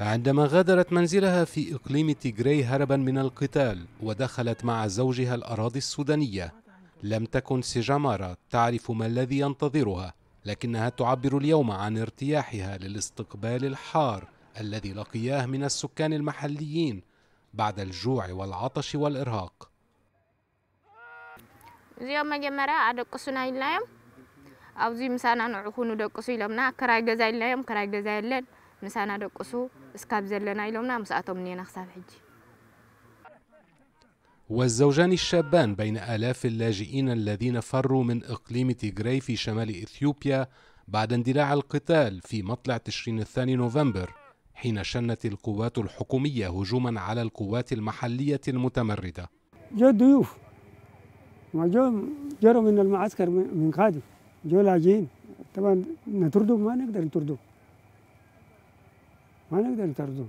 عندما غادرت منزلها في إقليم تيغراي هربا من القتال ودخلت مع زوجها الأراضي السودانية لم تكن سيجامارا تعرف ما الذي ينتظرها لكنها تعبر اليوم عن ارتياحها للاستقبال الحار الذي لقياه من السكان المحليين بعد الجوع والعطش والإرهاق እዚኦም ኣብዚ ምሳና ደቅሱ ኢሎምና ክራይ ገዛ ክራይ ገዛ የለን ምሳና دقسو اسكاب زلنا يلومنا ምስኣቶም እኔና ክሳብ حجي والزوجان الشابان بين آلاف اللاجئين الذين فروا من إقليم تيغراي في شمال إثيوبيا بعد اندلاع القتال في مطلع تشرين الثاني نوفمبر حين شنت القوات الحكومية هجوما على القوات المحلية المتمردة جو ضيوف جو جروا من المعسكر من قادم جو لاجئين طبعا نطردهم ما نقدر نطردهم ما نقدر نطردهم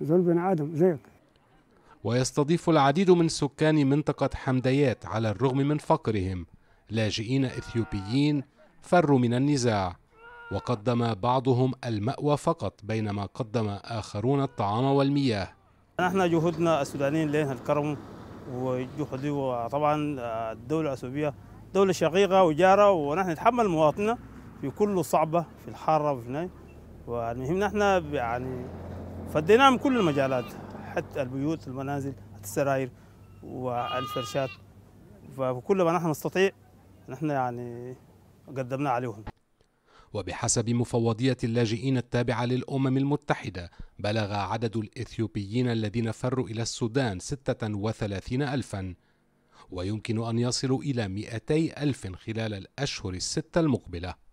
زول بني آدم زيك ويستضيف العديد من سكان منطقة حمديات على الرغم من فقرهم لاجئين إثيوبيين فروا من النزاع وقدم بعضهم المأوى فقط بينما قدم آخرون الطعام والمياه نحن جهودنا السودانيين لين الكرم وجهودي وطبعا الدولة الأثيوبية دولة شقيقة وجارة ونحن نتحمل مواطننا في كل صعبة في الحارة وفي والمهم نحن يعني فديناهم كل المجالات حتى البيوت المنازل حتى السراير والفرشات فكل ما نحن نستطيع نحن يعني قدمنا عليهم وبحسب مفوضية اللاجئين التابعة للأمم المتحدة بلغ عدد الإثيوبيين الذين فروا إلى السودان 36 ألفا ويمكن أن يصلوا إلى 200 ألف خلال الأشهر الستة المقبلة